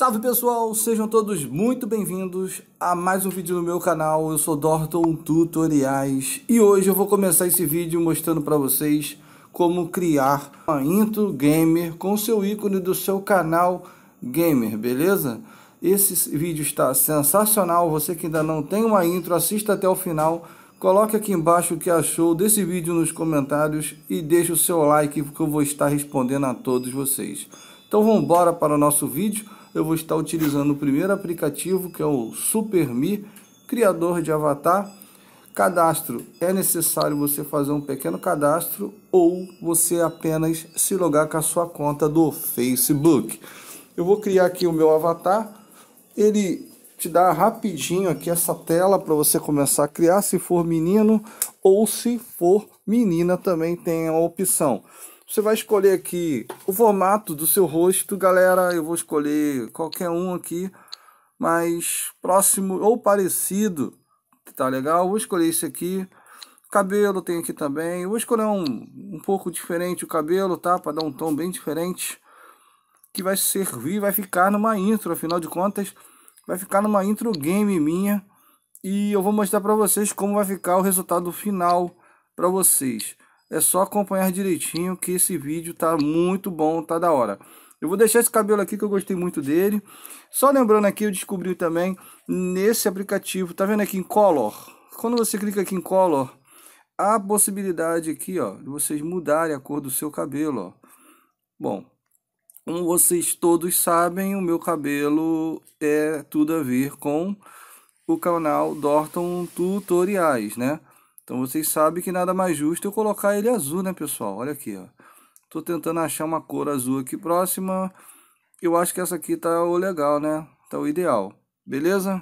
Salve pessoal, sejam todos muito bem-vindos a mais um vídeo no meu canal. Eu sou Dorton Tutoriais e hoje eu vou começar esse vídeo mostrando para vocês como criar uma intro gamer com seu ícone do seu canal gamer, beleza? Esse vídeo está sensacional, você que ainda não tem uma intro, assista até o final. Coloque aqui embaixo o que achou desse vídeo nos comentários e deixe o seu like que eu vou estar respondendo a todos vocês. Então vamos embora para o nosso vídeo eu vou estar utilizando o primeiro aplicativo, que é o SuperMe, criador de avatar. Cadastro, é necessário você fazer um pequeno cadastro ou você apenas se logar com a sua conta do Facebook. Eu vou criar aqui o meu avatar, ele te dá rapidinho aqui essa tela para você começar a criar, se for menino ou se for menina também tem a opção. Você vai escolher aqui o formato do seu rosto, galera. Eu vou escolher qualquer um aqui, mais próximo ou parecido. Tá legal? vou escolher esse aqui. Cabelo tem aqui também. Eu vou escolher um, um pouco diferente o cabelo, tá? Para dar um tom bem diferente. Que vai servir, vai ficar numa intro, afinal de contas. Vai ficar numa intro game minha. E eu vou mostrar para vocês como vai ficar o resultado final para vocês. É só acompanhar direitinho que esse vídeo tá muito bom, tá da hora. Eu vou deixar esse cabelo aqui que eu gostei muito dele. Só lembrando aqui, eu descobri também nesse aplicativo, tá vendo aqui em Color? Quando você clica aqui em Color, há a possibilidade aqui, ó, de vocês mudarem a cor do seu cabelo, ó. Bom, como vocês todos sabem, o meu cabelo é tudo a ver com o canal Dorton Tutoriais, né? Então vocês sabem que nada mais justo eu colocar ele azul, né, pessoal? Olha aqui, ó. Tô tentando achar uma cor azul aqui próxima. Eu acho que essa aqui tá o legal, né? Tá o ideal. Beleza?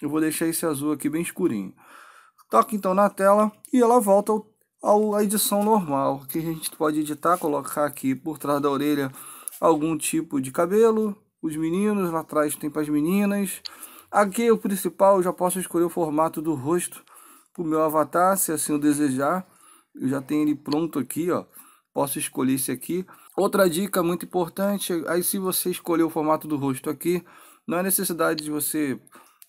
Eu vou deixar esse azul aqui bem escurinho. Toca então na tela e ela volta ao, à edição normal, que a gente pode editar, colocar aqui por trás da orelha algum tipo de cabelo, os meninos, lá atrás tem para as meninas. Aqui o principal, eu já posso escolher o formato do rosto para o meu avatar, se assim eu desejar. Eu já tenho ele pronto aqui, ó. Posso escolher esse aqui. Outra dica muito importante, aí se você escolher o formato do rosto aqui, não é necessidade de você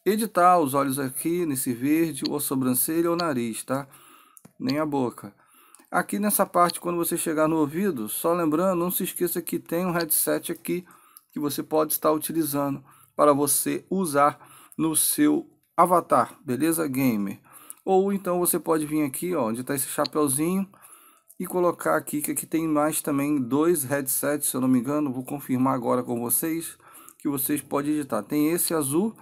editar os olhos aqui, nesse verde, ou sobrancelha, ou nariz, tá? Nem a boca. Aqui nessa parte, quando você chegar no ouvido, só lembrando, não se esqueça que tem um headset aqui que você pode estar utilizando para você usar no seu avatar, beleza, gamer? Ou então você pode vir aqui, ó, onde está esse chapéuzinho e colocar aqui, que aqui tem mais também dois headsets, se eu não me engano, vou confirmar agora com vocês, que vocês podem editar. Tem esse azul,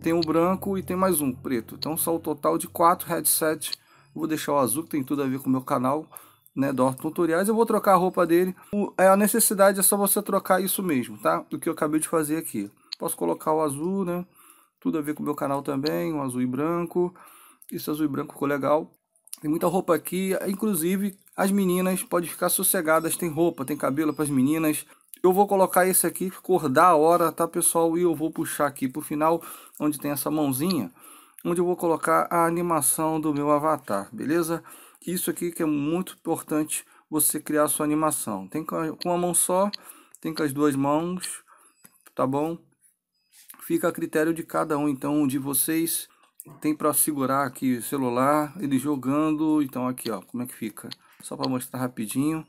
tem o um branco e tem mais um preto. Então só o total de quatro headsets. vou deixar o azul, que tem tudo a ver com o meu canal, né, Dor Tutoriais. Eu vou trocar a roupa dele. O, é, a necessidade é só você trocar isso mesmo, tá? Do que eu acabei de fazer aqui. Posso colocar o azul, né? Tudo a ver com o meu canal também, o azul e branco. Esse é azul e branco ficou legal. Tem muita roupa aqui, inclusive as meninas podem ficar sossegadas, tem roupa, tem cabelo para as meninas. Eu vou colocar esse aqui, cordar a hora, tá pessoal? E eu vou puxar aqui pro final, onde tem essa mãozinha, onde eu vou colocar a animação do meu avatar, beleza? Isso aqui que é muito importante você criar sua animação. Tem com uma mão só, tem com as duas mãos, tá bom? Fica a critério de cada um, então, de vocês tem para segurar aqui o celular, ele jogando, então aqui ó, como é que fica? Só para mostrar rapidinho.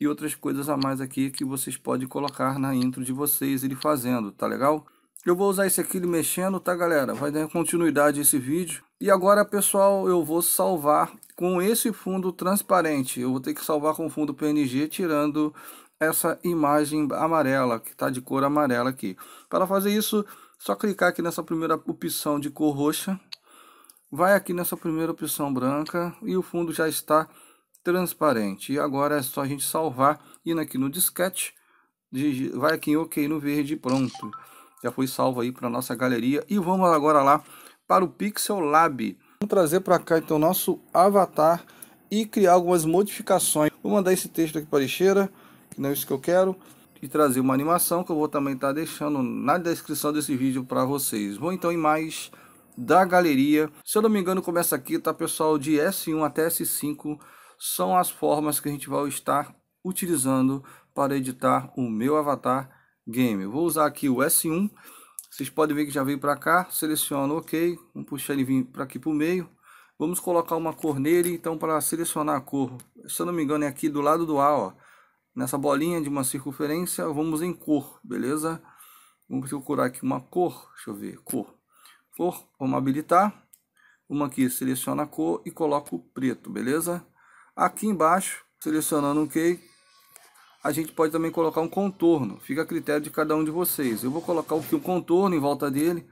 E outras coisas a mais aqui que vocês podem colocar na intro de vocês, ele fazendo, tá legal? Eu vou usar esse aqui ele mexendo, tá galera? Vai dar continuidade esse vídeo. E agora, pessoal, eu vou salvar com esse fundo transparente. Eu vou ter que salvar com fundo PNG, tirando essa imagem amarela, que tá de cor amarela aqui. Para fazer isso, só clicar aqui nessa primeira opção de cor roxa, vai aqui nessa primeira opção branca e o fundo já está transparente. E agora é só a gente salvar, indo aqui no disquete, vai aqui em OK no verde pronto. Já foi salvo aí para nossa galeria. E vamos agora lá para o Pixel Lab. Vamos trazer para cá então nosso avatar e criar algumas modificações. Vou mandar esse texto aqui para a lixeira, que não é isso que eu quero. E trazer uma animação que eu vou também estar tá deixando na descrição desse vídeo para vocês. Vou então em mais da galeria. Se eu não me engano, começa aqui, tá, pessoal? De S1 até S5 são as formas que a gente vai estar utilizando para editar o meu avatar game. Eu vou usar aqui o S1. Vocês podem ver que já veio para cá. Seleciono OK. Vamos puxar ele vir para aqui para o meio. Vamos colocar uma cor nele. Então, para selecionar a cor, se eu não me engano, é aqui do lado do A, ó. Nessa bolinha de uma circunferência, vamos em cor, beleza? Vamos procurar aqui uma cor. Deixa eu ver, cor. Por vamos habilitar, uma aqui seleciona a cor e coloco o preto, beleza? Aqui embaixo, selecionando o OK, a gente pode também colocar um contorno, fica a critério de cada um de vocês. Eu vou colocar aqui o contorno em volta dele,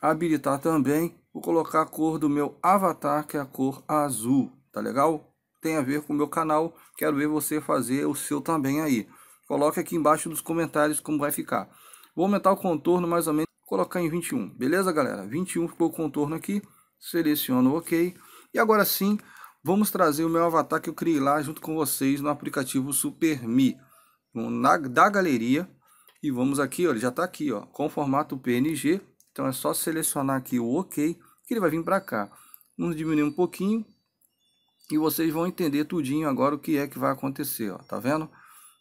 habilitar também, vou colocar a cor do meu avatar, que é a cor azul, tá legal? Tem a ver com o meu canal, quero ver você fazer o seu também aí. Coloque aqui embaixo nos comentários como vai ficar. Vou aumentar o contorno mais ou menos colocar em 21. Beleza, galera? 21 ficou o contorno aqui. Seleciono OK. E agora sim, vamos trazer o meu avatar que eu criei lá junto com vocês no aplicativo SuperMe. Na, da galeria. E vamos aqui, ó, ele já está aqui, ó, com formato PNG. Então é só selecionar aqui o OK, que ele vai vir para cá. Vamos diminuir um pouquinho. E vocês vão entender tudinho agora o que é que vai acontecer, ó, tá vendo?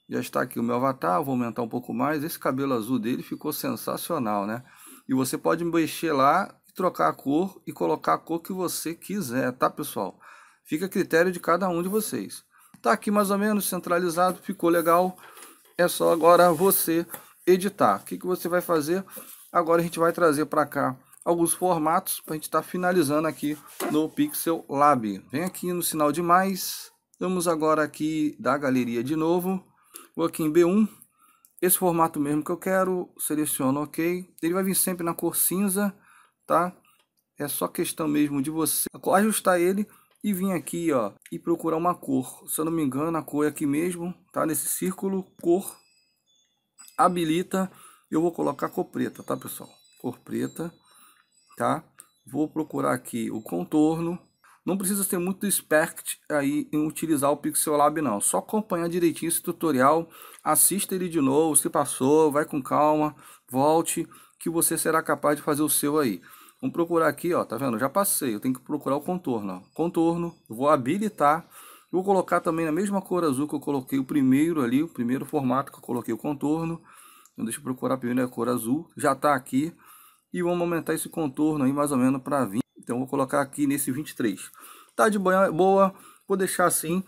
já está aqui o meu avatar, vou aumentar um pouco mais. Esse cabelo azul dele ficou sensacional, né? E você pode mexer lá, trocar a cor e colocar a cor que você quiser, tá, pessoal? Fica a critério de cada um de vocês. Tá aqui mais ou menos centralizado, ficou legal. É só agora você editar. O que, que você vai fazer? Agora a gente vai trazer para cá alguns formatos para a gente estar tá finalizando aqui no Pixel Lab. Vem aqui no sinal de mais. Vamos agora aqui da galeria de novo. Vou aqui em B1, esse formato mesmo que eu quero, seleciono OK. Ele vai vir sempre na cor cinza, tá? É só questão mesmo de você ajustar ele e vir aqui, ó, e procurar uma cor. Se eu não me engano, a cor é aqui mesmo, tá? Nesse círculo, cor, habilita, eu vou colocar cor preta, tá, pessoal? Cor preta, tá? Vou procurar aqui o contorno, não precisa ser muito expert aí em utilizar o Pixel Lab não, só acompanhar direitinho esse tutorial, assista ele de novo, se passou, vai com calma, volte, que você será capaz de fazer o seu aí. Vamos procurar aqui, ó, tá vendo? Já passei, eu tenho que procurar o contorno, ó. Contorno, vou habilitar, vou colocar também na mesma cor azul que eu coloquei o primeiro ali, o primeiro formato que eu coloquei o contorno. Então deixa eu procurar primeiro a cor azul, já tá aqui. E vamos aumentar esse contorno aí mais ou menos para 20. Então vou colocar aqui nesse 23. Tá de boa, vou deixar assim.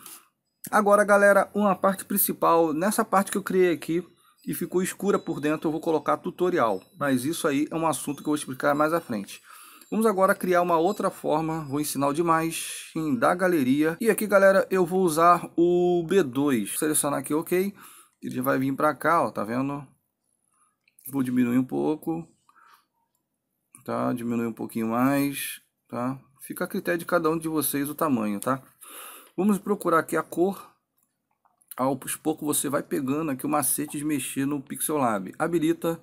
Agora, galera, uma parte principal, nessa parte que eu criei aqui e ficou escura por dentro, eu vou colocar tutorial. Mas isso aí é um assunto que eu vou explicar mais à frente. Vamos agora criar uma outra forma, vou ensinar o demais, em da galeria. E aqui, galera, eu vou usar o B2. selecionar aqui OK. Ele vai vir para cá, ó, tá vendo? Vou diminuir um pouco. Tá, diminuir um pouquinho mais tá? Fica a critério de cada um de vocês o tamanho, tá? Vamos procurar aqui a cor. Aos pouco você vai pegando aqui o macete de mexer no Pixel Lab. Habilita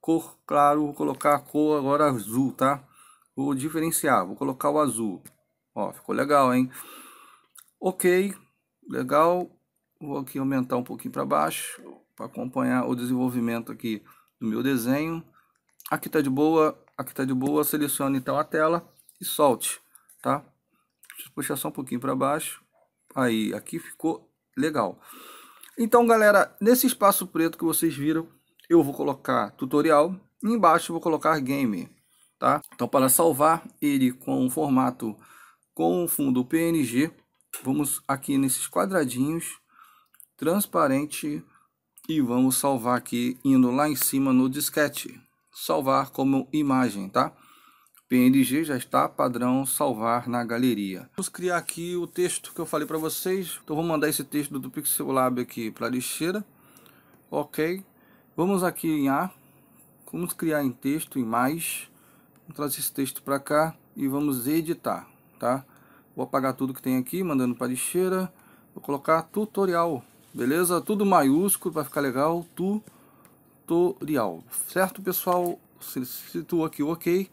cor claro, vou colocar a cor agora azul, tá? Vou diferenciar, vou colocar o azul. Ó, ficou legal, hein? Ok, legal. Vou aqui aumentar um pouquinho para baixo para acompanhar o desenvolvimento aqui do meu desenho. Aqui tá de boa, aqui tá de boa, seleciona então a tela e solte, tá? Puxar só um pouquinho para baixo. Aí, aqui ficou legal. Então, galera, nesse espaço preto que vocês viram, eu vou colocar tutorial e embaixo vou colocar game, tá? Então, para salvar ele com o formato com o fundo PNG, vamos aqui nesses quadradinhos, transparente, e vamos salvar aqui, indo lá em cima no disquete. Salvar como imagem, tá? PNG já está padrão salvar na galeria. Vamos criar aqui o texto que eu falei para vocês. Então vou mandar esse texto do Pixel Lab aqui para a lixeira. Ok. Vamos aqui em A. Vamos criar em texto, em mais. Vou trazer esse texto para cá e vamos editar, tá? Vou apagar tudo que tem aqui, mandando para a lixeira. Vou colocar tutorial, beleza? Tudo maiúsculo para ficar legal. Tutorial, certo, pessoal? Se situa aqui, ok.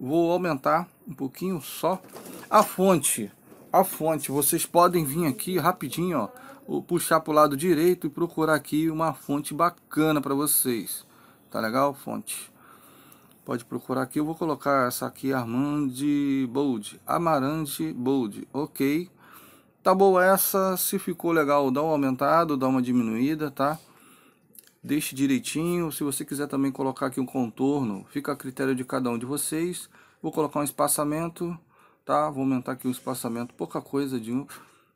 Vou aumentar um pouquinho só. A fonte, a fonte, vocês podem vir aqui rapidinho, ó, puxar para o lado direito e procurar aqui uma fonte bacana para vocês. Tá legal? Fonte. Pode procurar aqui, eu vou colocar essa aqui, Armande Bold, Amarante Bold, ok. Tá boa essa, se ficou legal, dá um aumentado, dá uma diminuída, tá? deixe direitinho. Se você quiser também colocar aqui um contorno, fica a critério de cada um de vocês. Vou colocar um espaçamento, tá? Vou aumentar aqui o um espaçamento, pouca coisa de um,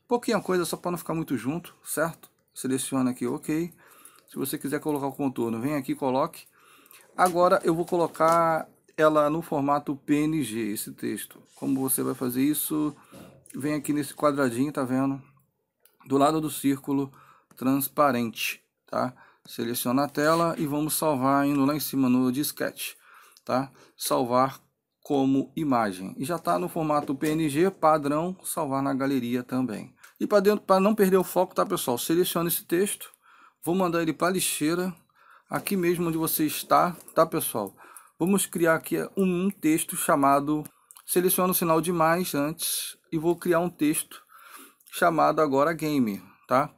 pouquinha coisa só para não ficar muito junto, certo? Seleciona aqui, ok. Se você quiser colocar o contorno, vem aqui coloque. Agora eu vou colocar ela no formato PNG, esse texto. Como você vai fazer isso? Vem aqui nesse quadradinho, tá vendo? Do lado do círculo transparente, tá? seleciona a tela e vamos salvar indo lá em cima no disquete, tá? Salvar como imagem. E já está no formato PNG padrão, salvar na galeria também. E para dentro para não perder o foco, tá pessoal? Seleciona esse texto, vou mandar ele para a lixeira, aqui mesmo onde você está, tá pessoal? Vamos criar aqui um texto chamado, seleciona o sinal de mais antes e vou criar um texto chamado agora game, tá?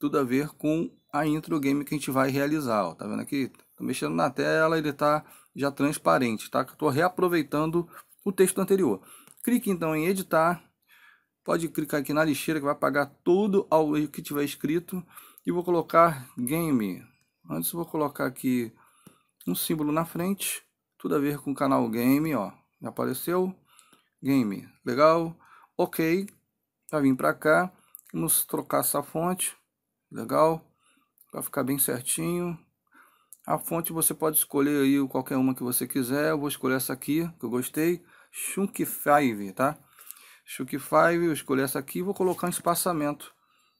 Tudo a ver com a intro do game que a gente vai realizar. Ó. Tá vendo aqui? Tô mexendo na tela, ele tá já transparente, tá? Estou reaproveitando o texto anterior. Clique então em editar. Pode clicar aqui na lixeira que vai apagar tudo ao que tiver escrito. E vou colocar game. Antes vou colocar aqui um símbolo na frente. Tudo a ver com o canal game, ó. Já apareceu. Game. Legal. Ok. Vai vir para cá. Vamos trocar essa fonte. Legal para ficar bem certinho. A fonte você pode escolher aí qualquer uma que você quiser. Eu vou escolher essa aqui que eu gostei, chunk 5, tá? chunk 5, eu escolhi essa aqui, vou colocar um espaçamento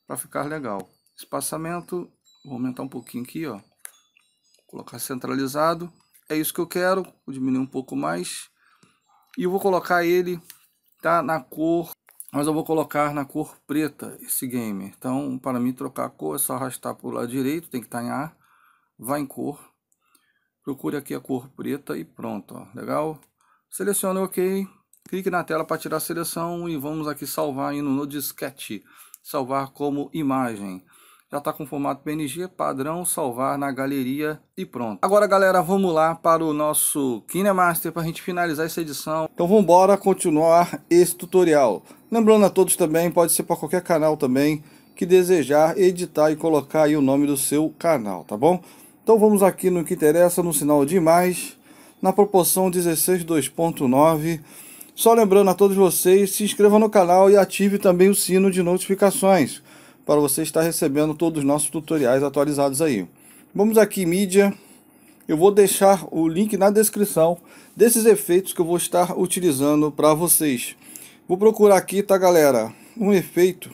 para ficar legal. Espaçamento, vou aumentar um pouquinho aqui, ó. colocar centralizado. É isso que eu quero, vou diminuir um pouco mais. E eu vou colocar ele tá na cor mas eu vou colocar na cor preta esse game. Então, para mim trocar a cor, é só arrastar para o lado direito, tem que estar tá em A, vai em cor, procure aqui a cor preta e pronto, ó, legal? Selecione OK, clique na tela para tirar a seleção e vamos aqui salvar indo no disquete, salvar como imagem. Já está com formato PNG, padrão, salvar na galeria e pronto. Agora, galera, vamos lá para o nosso KineMaster para a gente finalizar essa edição. Então, vamos continuar esse tutorial. Lembrando a todos também, pode ser para qualquer canal também que desejar editar e colocar aí o nome do seu canal, tá bom? Então vamos aqui no que interessa, no sinal de mais, na proporção 16.2.9. Só lembrando a todos vocês, se inscreva no canal e ative também o sino de notificações para você estar recebendo todos os nossos tutoriais atualizados aí. Vamos aqui mídia. Eu vou deixar o link na descrição desses efeitos que eu vou estar utilizando para vocês. Vou procurar aqui, tá galera? Um efeito.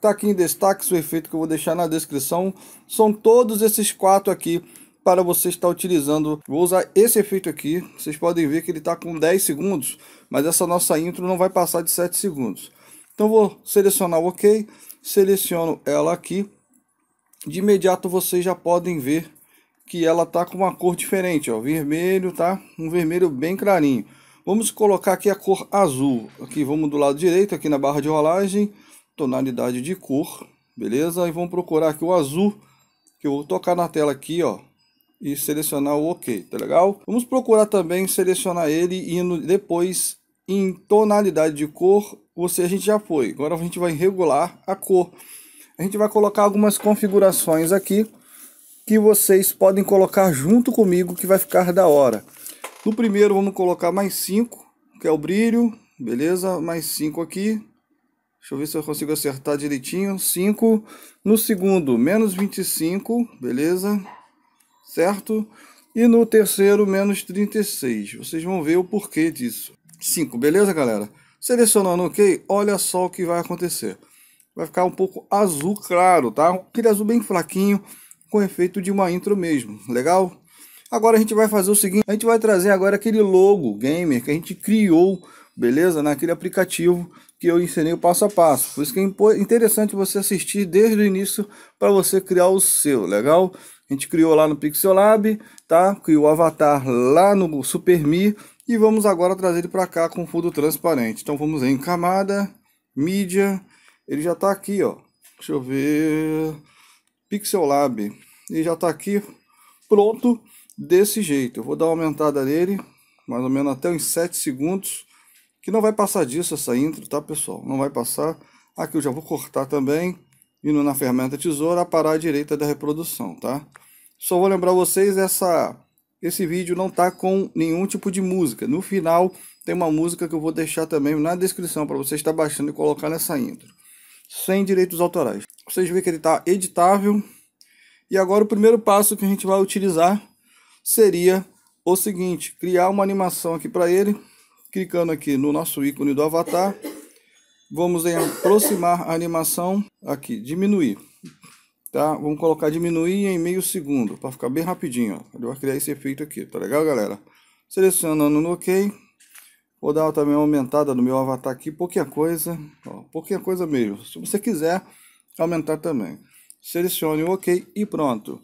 Tá aqui em destaque o efeito que eu vou deixar na descrição. São todos esses quatro aqui para você estar utilizando. Vou usar esse efeito aqui. Vocês podem ver que ele tá com 10 segundos, mas essa nossa intro não vai passar de 7 segundos. Então vou selecionar o OK, seleciono ela aqui. De imediato vocês já podem ver que ela tá com uma cor diferente, ó, vermelho, tá? Um vermelho bem clarinho. Vamos colocar aqui a cor azul. Aqui vamos do lado direito, aqui na barra de rolagem, tonalidade de cor, beleza? E vamos procurar aqui o azul, que eu vou tocar na tela aqui, ó, e selecionar o OK, tá legal? Vamos procurar também selecionar ele e depois em tonalidade de cor, você a gente já foi. Agora a gente vai regular a cor. A gente vai colocar algumas configurações aqui que vocês podem colocar junto comigo que vai ficar da hora. No primeiro vamos colocar mais 5, que é o brilho, beleza? Mais 5 aqui. Deixa eu ver se eu consigo acertar direitinho. 5. No segundo, menos 25, beleza? Certo? E no terceiro, menos 36. Vocês vão ver o porquê disso. 5, beleza, galera? Selecionando OK, olha só o que vai acontecer. Vai ficar um pouco azul claro, tá? Aquele azul bem fraquinho, com efeito de uma intro mesmo. Legal? Agora a gente vai fazer o seguinte, a gente vai trazer agora aquele logo gamer que a gente criou, beleza? Naquele aplicativo que eu ensinei o passo a passo. Por isso que é interessante você assistir desde o início para você criar o seu, legal? A gente criou lá no Pixel Lab, tá? Criou o avatar lá no SuperMi e vamos agora trazer ele para cá com fundo transparente. Então vamos em camada, mídia, ele já está aqui, ó. Deixa eu ver. Pixel Lab. Ele já está aqui pronto desse jeito. Eu vou dar uma aumentada nele, mais ou menos até uns 7 segundos, que não vai passar disso essa intro, tá pessoal? Não vai passar. Aqui eu já vou cortar também, indo na ferramenta tesoura, parar a direita da reprodução, tá? Só vou lembrar vocês, essa, esse vídeo não tá com nenhum tipo de música. No final tem uma música que eu vou deixar também na descrição para vocês estar baixando e colocar nessa intro. Sem direitos autorais. Vocês veem que ele está editável. E agora o primeiro passo que a gente vai utilizar seria o seguinte: criar uma animação aqui para ele, clicando aqui no nosso ícone do avatar, vamos em aproximar a animação aqui, diminuir, tá? Vamos colocar diminuir em meio segundo para ficar bem rapidinho. Ó. Ele vai criar esse efeito aqui, tá legal, galera? Selecionando no OK, vou dar também uma aumentada no meu avatar aqui, pouquinha coisa, ó, pouquinha coisa mesmo. Se você quiser aumentar também, selecione o OK e pronto.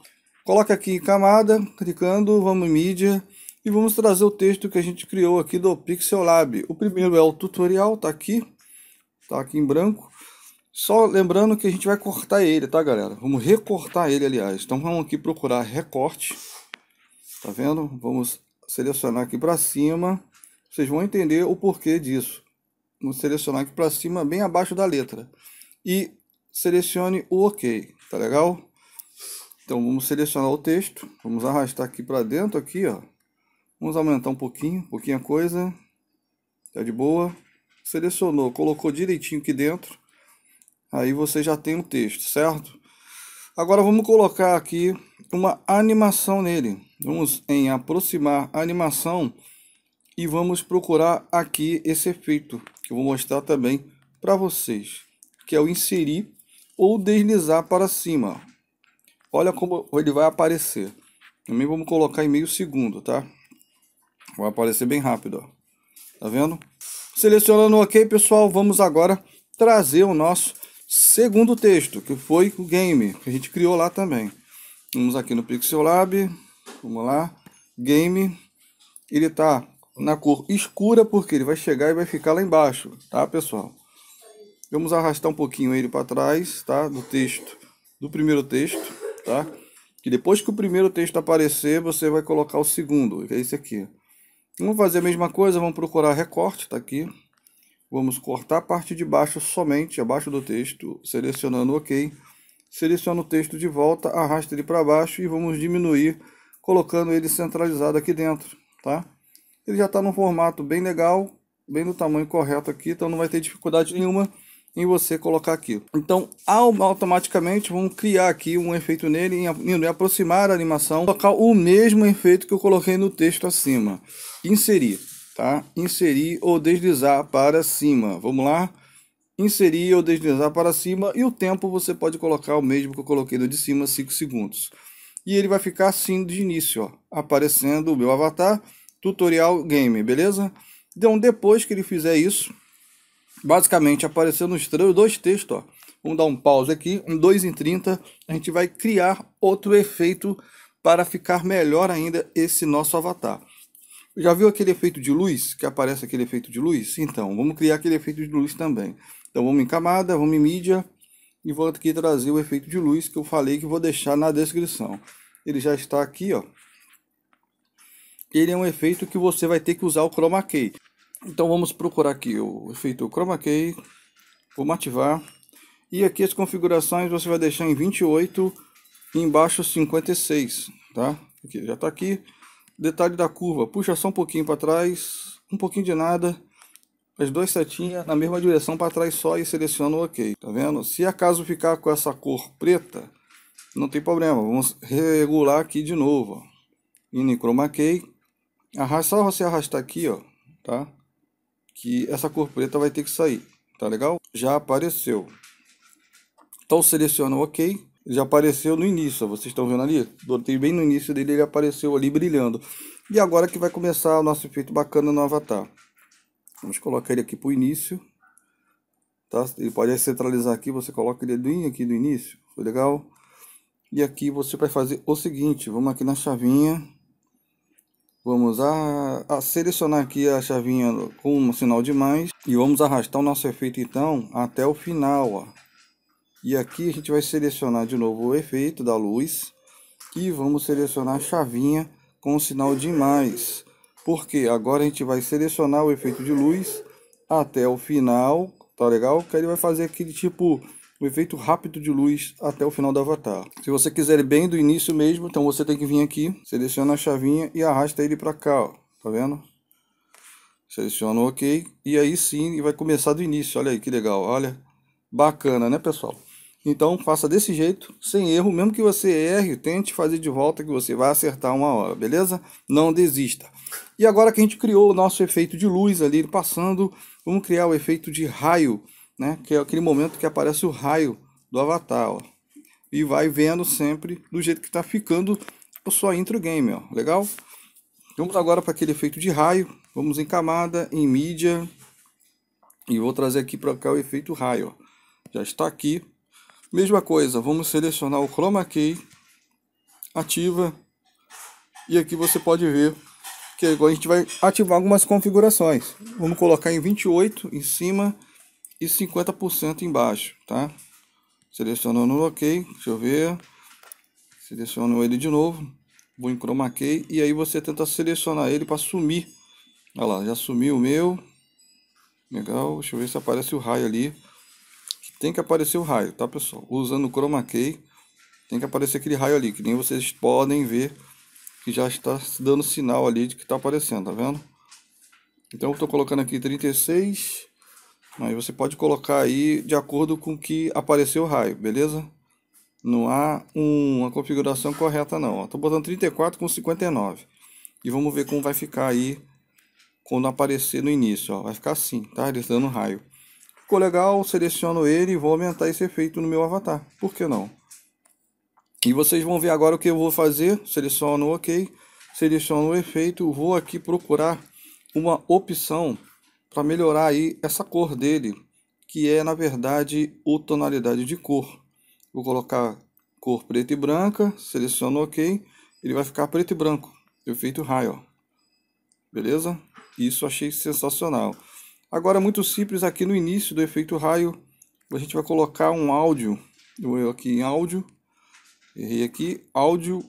Coloca aqui em camada, clicando, vamos em mídia e vamos trazer o texto que a gente criou aqui do Pixel Lab. O primeiro é o tutorial, tá aqui, tá aqui em branco. Só lembrando que a gente vai cortar ele, tá galera? Vamos recortar ele, aliás. Então vamos aqui procurar recorte, tá vendo? Vamos selecionar aqui para cima, vocês vão entender o porquê disso. Vamos selecionar aqui para cima, bem abaixo da letra. E selecione o OK, tá legal? Então vamos selecionar o texto, vamos arrastar aqui para dentro aqui, ó. Vamos aumentar um pouquinho, pouquinha coisa. Tá de boa. Selecionou, colocou direitinho aqui dentro. Aí você já tem o um texto, certo? Agora vamos colocar aqui uma animação nele. Vamos em aproximar animação e vamos procurar aqui esse efeito que eu vou mostrar também para vocês, que é o inserir ou deslizar para cima. Olha como ele vai aparecer. Também vamos colocar em meio segundo, tá? Vai aparecer bem rápido, ó. Tá vendo? Selecionando OK, pessoal, vamos agora trazer o nosso segundo texto, que foi o game, que a gente criou lá também. Vamos aqui no Pixel Lab, vamos lá, game, ele tá na cor escura porque ele vai chegar e vai ficar lá embaixo, tá pessoal? Vamos arrastar um pouquinho ele para trás, tá? Do texto, do primeiro texto tá? Que depois que o primeiro texto aparecer, você vai colocar o segundo, que é esse aqui. Vamos fazer a mesma coisa, vamos procurar recorte, tá aqui. Vamos cortar a parte de baixo somente, abaixo do texto, selecionando OK. Seleciona o texto de volta, arrasta ele para baixo e vamos diminuir, colocando ele centralizado aqui dentro, tá? Ele já está num formato bem legal, bem do tamanho correto aqui, então não vai ter dificuldade nenhuma em você colocar aquilo. Então, automaticamente vamos criar aqui um efeito nele, e aproximar a animação, colocar o mesmo efeito que eu coloquei no texto acima. Inserir, tá? Inserir ou deslizar para cima. Vamos lá? Inserir ou deslizar para cima e o tempo você pode colocar o mesmo que eu coloquei no de cima, 5 segundos. E ele vai ficar assim de início, ó, aparecendo o meu avatar, tutorial game, beleza? Então, depois que ele fizer isso, basicamente apareceu nos dois textos. Ó. Vamos dar um pause aqui, um 2 em 30. A gente vai criar outro efeito para ficar melhor ainda esse nosso avatar. Já viu aquele efeito de luz? Que aparece aquele efeito de luz? Então, vamos criar aquele efeito de luz também. Então vamos em camada, vamos em mídia e vou aqui trazer o efeito de luz que eu falei que vou deixar na descrição. Ele já está aqui, ó. Ele é um efeito que você vai ter que usar o chroma key. Então vamos procurar aqui o efeito Chroma Key, vamos ativar. E aqui as configurações você vai deixar em 28 e embaixo 56, tá? Aqui, já está aqui. Detalhe da curva, puxa só um pouquinho para trás, um pouquinho de nada. As duas setinhas na mesma direção para trás só e seleciona o OK, tá vendo? Se acaso ficar com essa cor preta, não tem problema, vamos regular aqui de novo, ó. Indo em Chroma Key, arrasta, só você arrastar aqui, ó, tá? que essa cor preta vai ter que sair, tá legal? Já apareceu. Então seleciona o OK, já apareceu no início, vocês estão vendo ali? Botei bem no início dele, ele apareceu ali brilhando. E agora que vai começar o nosso efeito bacana no avatar. Vamos colocar ele aqui para o início. Tá? Ele pode centralizar aqui, você coloca ele aqui do início, foi legal? E aqui você vai fazer o seguinte, vamos aqui na chavinha, Vamos a, a, selecionar aqui a chavinha com um sinal de mais e vamos arrastar o nosso efeito então até o final. Ó. E aqui a gente vai selecionar de novo o efeito da luz e vamos selecionar a chavinha com o sinal de mais. Porque agora a gente vai selecionar o efeito de luz até o final, tá legal? Que ele vai fazer aquele tipo o efeito rápido de luz até o final do avatar. Se você quiser ir bem do início mesmo, então você tem que vir aqui, seleciona a chavinha e arrasta ele para cá, ó. tá vendo? Seleciona o OK e aí sim vai começar do início, olha aí que legal, olha, bacana né pessoal? Então faça desse jeito, sem erro, mesmo que você erre, tente fazer de volta que você vai acertar uma hora, beleza? Não desista. E agora que a gente criou o nosso efeito de luz ali passando, vamos criar o efeito de raio né? Que é aquele momento que aparece o raio do avatar, ó. E vai vendo sempre do jeito que tá ficando a sua intro game, ó. Legal? Vamos agora para aquele efeito de raio. Vamos em camada, em mídia. E vou trazer aqui para cá o efeito raio, ó. Já está aqui. Mesma coisa, vamos selecionar o Chroma Key. Ativa. E aqui você pode ver que é agora a gente vai ativar algumas configurações. Vamos colocar em 28 em cima e 50% embaixo, tá? Selecionando no OK, deixa eu ver. Seleciono ele de novo, vou em chroma key e aí você tenta selecionar ele para sumir. Olha lá, já sumiu o meu. Legal, deixa eu ver se aparece o raio ali. Tem que aparecer o raio, tá pessoal? Usando o chroma key, tem que aparecer aquele raio ali, que nem vocês podem ver que já está dando sinal ali de que está aparecendo, tá vendo? Então eu estou colocando aqui 36 Aí você pode colocar aí de acordo com que apareceu o raio, beleza? Não há uma configuração correta não. Estou botando 34 com 59. E vamos ver como vai ficar aí quando aparecer no início. Ó. Vai ficar assim, tá? está dando raio. Ficou legal, seleciono ele e vou aumentar esse efeito no meu avatar. Por que não? E vocês vão ver agora o que eu vou fazer. Seleciono OK. Seleciono o efeito. Vou aqui procurar uma opção para melhorar aí essa cor dele, que é na verdade o tonalidade de cor. Vou colocar cor preta e branca, seleciono OK, ele vai ficar preto e branco, efeito raio, beleza? Isso achei sensacional. Agora muito simples aqui no início do efeito raio, a gente vai colocar um áudio, eu aqui em áudio, errei aqui, áudio,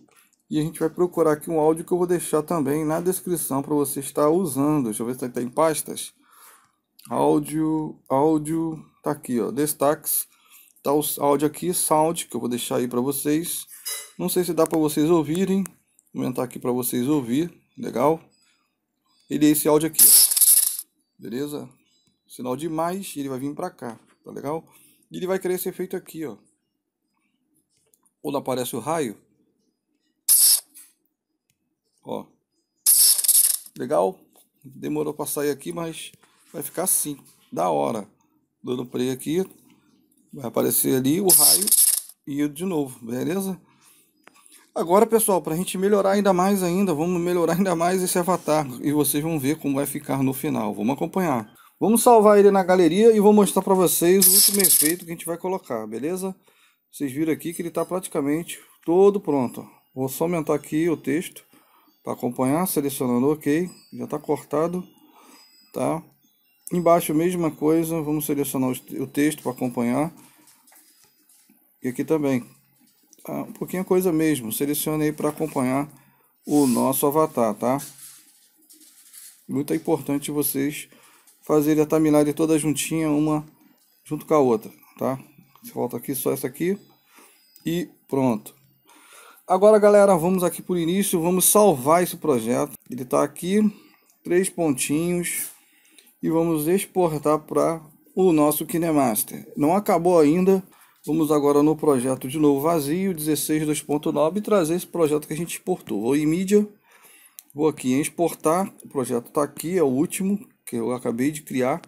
e a gente vai procurar aqui um áudio que eu vou deixar também na descrição para você estar usando. Deixa eu ver se está em pastas áudio, áudio, tá aqui, ó, destaques, tá o áudio aqui, sound, que eu vou deixar aí para vocês. Não sei se dá para vocês ouvirem, vou aumentar aqui para vocês ouvir, legal? Ele é esse áudio aqui, ó. beleza? Sinal de mais, ele vai vir para cá, tá legal? E ele vai querer esse efeito aqui, ó. Quando aparece o raio, ó, legal? Demorou para sair aqui, mas vai ficar assim, da hora. Dando play aqui, vai aparecer ali o raio e de novo, beleza? Agora, pessoal, para a gente melhorar ainda mais ainda, vamos melhorar ainda mais esse avatar e vocês vão ver como vai ficar no final. Vamos acompanhar. Vamos salvar ele na galeria e vou mostrar para vocês o último efeito que a gente vai colocar, beleza? Vocês viram aqui que ele está praticamente todo pronto. Vou só aumentar aqui o texto para acompanhar, selecionando OK, já está cortado, tá? Embaixo, mesma coisa, vamos selecionar o texto para acompanhar. E aqui também, ah, um pouquinho a coisa mesmo, selecionei para acompanhar o nosso avatar, tá? Muito importante vocês fazerem a timeline toda juntinha, uma junto com a outra, tá? Volta aqui, só essa aqui e pronto. Agora, galera, vamos aqui por início, vamos salvar esse projeto. Ele está aqui, três pontinhos e vamos exportar para o nosso KineMaster. Não acabou ainda, vamos agora no projeto de novo vazio, 16.2.9 e trazer esse projeto que a gente exportou. Vou em mídia, vou aqui em exportar, o projeto está aqui, é o último que eu acabei de criar.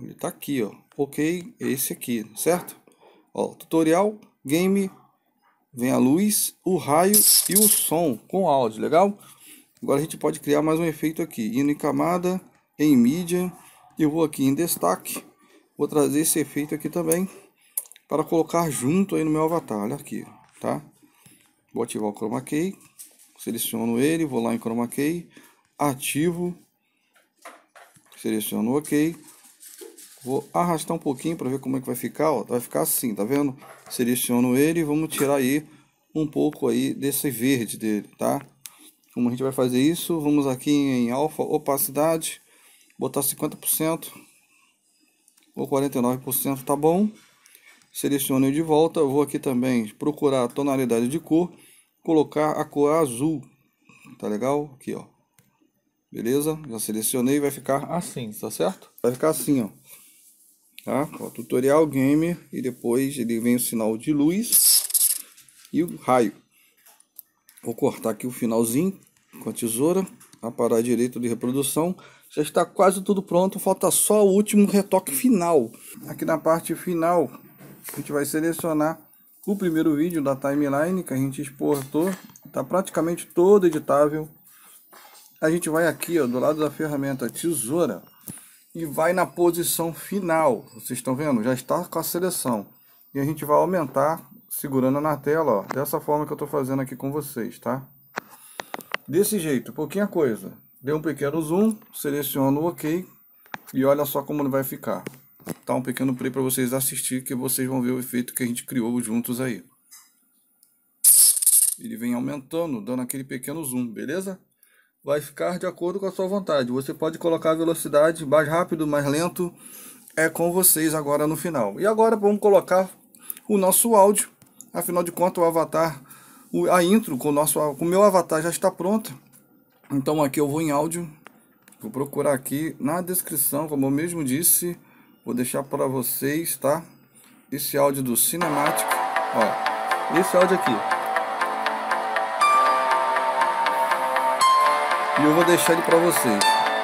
Ele está aqui, ó. ok, é esse aqui, certo? Ó, tutorial, game, vem a luz, o raio e o som com áudio, legal? Agora a gente pode criar mais um efeito aqui, indo em camada, em mídia, eu vou aqui em destaque, vou trazer esse efeito aqui também para colocar junto aí no meu avatar, olha aqui, tá? Vou ativar o chroma key, seleciono ele, vou lá em chroma key, ativo, seleciono OK, vou arrastar um pouquinho para ver como é que vai ficar, ó, vai ficar assim, tá vendo? Seleciono ele, vamos tirar aí um pouco aí desse verde dele, tá? Como a gente vai fazer isso, vamos aqui em alfa opacidade, botar 50% ou 49%, tá bom. selecionei de volta, vou aqui também procurar a tonalidade de cor, colocar a cor azul, tá legal? Aqui, ó. Beleza? Já selecionei, vai ficar assim, tá certo? Vai ficar assim, ó. Tá? Ó, tutorial game e depois ele vem o sinal de luz e o raio. Vou cortar aqui o finalzinho com a tesoura, aparar direito de reprodução. Já está quase tudo pronto, falta só o último retoque final. Aqui na parte final, a gente vai selecionar o primeiro vídeo da timeline que a gente exportou. Está praticamente todo editável. A gente vai aqui ó, do lado da ferramenta tesoura e vai na posição final. Vocês estão vendo? Já está com a seleção. E a gente vai aumentar segurando na tela, ó, dessa forma que eu estou fazendo aqui com vocês, tá? Desse jeito, pouquinha coisa. Dei um pequeno zoom, seleciono o OK e olha só como ele vai ficar. Tá um pequeno play para vocês assistir que vocês vão ver o efeito que a gente criou juntos aí. Ele vem aumentando, dando aquele pequeno zoom, beleza? Vai ficar de acordo com a sua vontade. Você pode colocar a velocidade mais rápido, mais lento. É com vocês agora no final. E agora vamos colocar o nosso áudio. Afinal de contas, o avatar, a intro com o nosso, com o meu avatar já está pronta então aqui eu vou em áudio, vou procurar aqui na descrição, como eu mesmo disse, vou deixar para vocês, tá? Esse áudio do Cinematic, ó, esse áudio aqui. E eu vou deixar ele para vocês.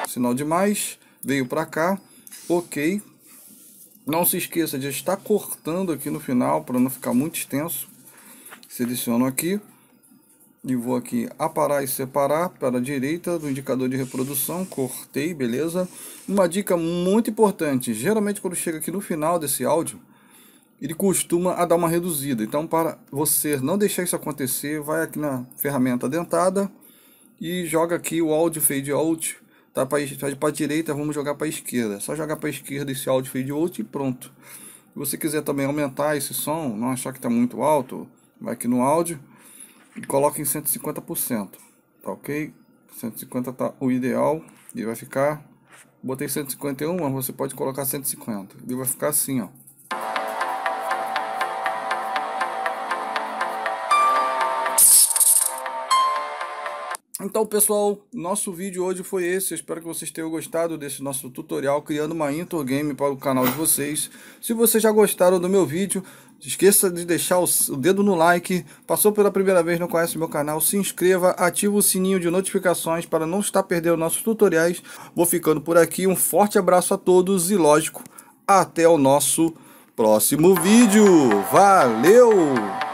Sinal de mais, veio para cá, ok. Não se esqueça de estar cortando aqui no final para não ficar muito extenso. Seleciono aqui e vou aqui aparar e separar para a direita do indicador de reprodução, cortei, beleza? Uma dica muito importante, geralmente quando chega aqui no final desse áudio, ele costuma a dar uma reduzida, então para você não deixar isso acontecer, vai aqui na ferramenta dentada e joga aqui o áudio fade out, tá para a direita, vamos jogar para a esquerda, só jogar para a esquerda esse áudio fade out e pronto. Se você quiser também aumentar esse som, não achar que está muito alto, vai aqui no áudio, coloca em 150%, tá ok? 150 tá o ideal e vai ficar, botei 151, mas você pode colocar 150, ele vai ficar assim, ó. Então pessoal, nosso vídeo hoje foi esse, Eu espero que vocês tenham gostado desse nosso tutorial criando uma intro game para o canal de vocês. Se vocês já gostaram do meu vídeo, Esqueça de deixar o dedo no like. Passou pela primeira vez, não conhece meu canal? Se inscreva, ativa o sininho de notificações para não estar perdendo nossos tutoriais. Vou ficando por aqui. Um forte abraço a todos e, lógico, até o nosso próximo vídeo. Valeu!